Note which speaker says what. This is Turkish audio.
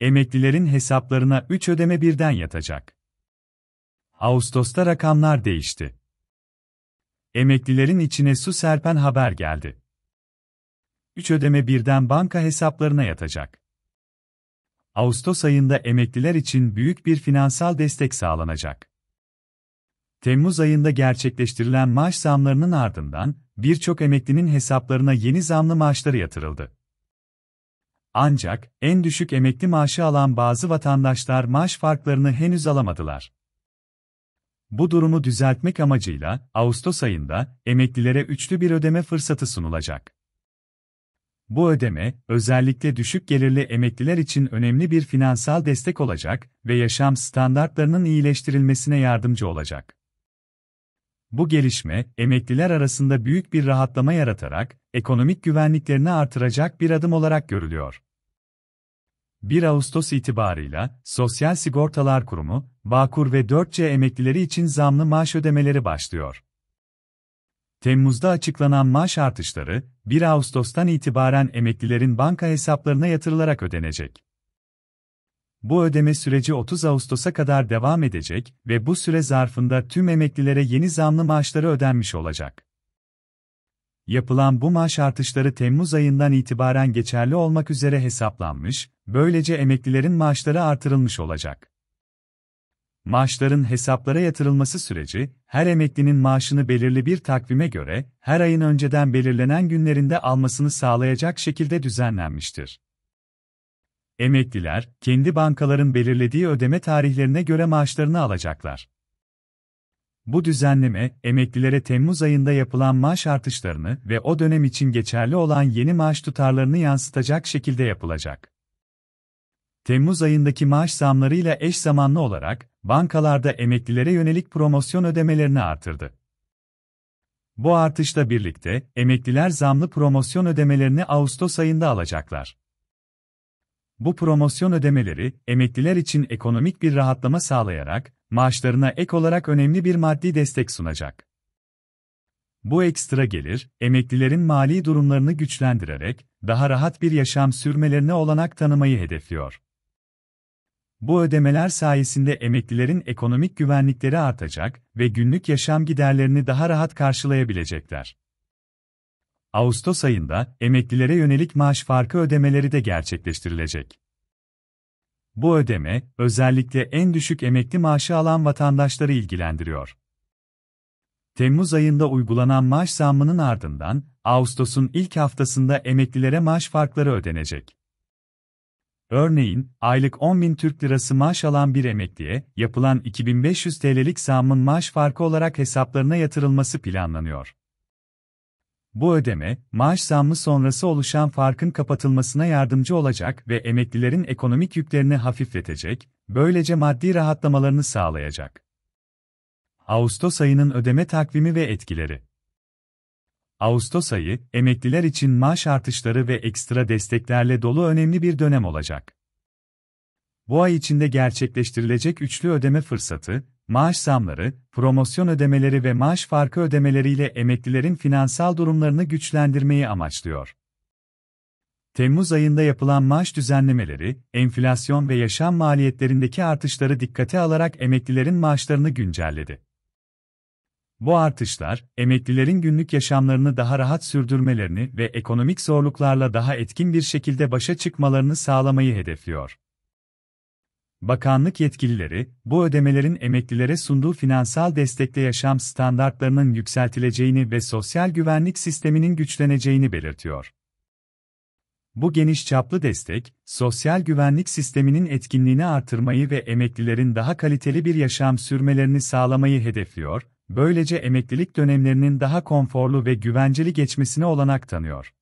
Speaker 1: Emeklilerin hesaplarına 3 ödeme birden yatacak. Ağustos'ta rakamlar değişti. Emeklilerin içine su serpen haber geldi. 3 ödeme birden banka hesaplarına yatacak. Ağustos ayında emekliler için büyük bir finansal destek sağlanacak. Temmuz ayında gerçekleştirilen maaş zamlarının ardından birçok emeklinin hesaplarına yeni zamlı maaşları yatırıldı. Ancak, en düşük emekli maaşı alan bazı vatandaşlar maaş farklarını henüz alamadılar. Bu durumu düzeltmek amacıyla, Ağustos ayında, emeklilere üçlü bir ödeme fırsatı sunulacak. Bu ödeme, özellikle düşük gelirli emekliler için önemli bir finansal destek olacak ve yaşam standartlarının iyileştirilmesine yardımcı olacak. Bu gelişme, emekliler arasında büyük bir rahatlama yaratarak, ekonomik güvenliklerini artıracak bir adım olarak görülüyor. 1 Ağustos itibarıyla, Sosyal Sigortalar Kurumu, Bağkur ve 4C emeklileri için zamlı maaş ödemeleri başlıyor. Temmuz'da açıklanan maaş artışları, 1 Ağustos'tan itibaren emeklilerin banka hesaplarına yatırılarak ödenecek. Bu ödeme süreci 30 Ağustos'a kadar devam edecek ve bu süre zarfında tüm emeklilere yeni zamlı maaşları ödenmiş olacak. Yapılan bu maaş artışları Temmuz ayından itibaren geçerli olmak üzere hesaplanmış, böylece emeklilerin maaşları artırılmış olacak. Maaşların hesaplara yatırılması süreci, her emeklinin maaşını belirli bir takvime göre, her ayın önceden belirlenen günlerinde almasını sağlayacak şekilde düzenlenmiştir. Emekliler, kendi bankaların belirlediği ödeme tarihlerine göre maaşlarını alacaklar. Bu düzenleme, emeklilere Temmuz ayında yapılan maaş artışlarını ve o dönem için geçerli olan yeni maaş tutarlarını yansıtacak şekilde yapılacak. Temmuz ayındaki maaş zamlarıyla eş zamanlı olarak, bankalarda emeklilere yönelik promosyon ödemelerini artırdı. Bu artışla birlikte, emekliler zamlı promosyon ödemelerini Ağustos ayında alacaklar. Bu promosyon ödemeleri, emekliler için ekonomik bir rahatlama sağlayarak, maaşlarına ek olarak önemli bir maddi destek sunacak. Bu ekstra gelir, emeklilerin mali durumlarını güçlendirerek, daha rahat bir yaşam sürmelerine olanak tanımayı hedefliyor. Bu ödemeler sayesinde emeklilerin ekonomik güvenlikleri artacak ve günlük yaşam giderlerini daha rahat karşılayabilecekler. Ağustos ayında emeklilere yönelik maaş farkı ödemeleri de gerçekleştirilecek. Bu ödeme, özellikle en düşük emekli maaşı alan vatandaşları ilgilendiriyor. Temmuz ayında uygulanan maaş zammının ardından, Ağustos'un ilk haftasında emeklilere maaş farkları ödenecek. Örneğin, aylık 10 bin Türk Lirası maaş alan bir emekliye, yapılan 2500 TL'lik zammın maaş farkı olarak hesaplarına yatırılması planlanıyor. Bu ödeme, maaş zammı sonrası oluşan farkın kapatılmasına yardımcı olacak ve emeklilerin ekonomik yüklerini hafifletecek, böylece maddi rahatlamalarını sağlayacak. Ağustos ayının ödeme takvimi ve etkileri Ağustos ayı, emekliler için maaş artışları ve ekstra desteklerle dolu önemli bir dönem olacak. Bu ay içinde gerçekleştirilecek üçlü ödeme fırsatı, maaş zamları, promosyon ödemeleri ve maaş farkı ödemeleriyle emeklilerin finansal durumlarını güçlendirmeyi amaçlıyor. Temmuz ayında yapılan maaş düzenlemeleri, enflasyon ve yaşam maliyetlerindeki artışları dikkate alarak emeklilerin maaşlarını güncelledi. Bu artışlar, emeklilerin günlük yaşamlarını daha rahat sürdürmelerini ve ekonomik zorluklarla daha etkin bir şekilde başa çıkmalarını sağlamayı hedefliyor. Bakanlık yetkilileri, bu ödemelerin emeklilere sunduğu finansal destekle yaşam standartlarının yükseltileceğini ve sosyal güvenlik sisteminin güçleneceğini belirtiyor. Bu geniş çaplı destek, sosyal güvenlik sisteminin etkinliğini artırmayı ve emeklilerin daha kaliteli bir yaşam sürmelerini sağlamayı hedefliyor, böylece emeklilik dönemlerinin daha konforlu ve güvenceli geçmesine olanak tanıyor.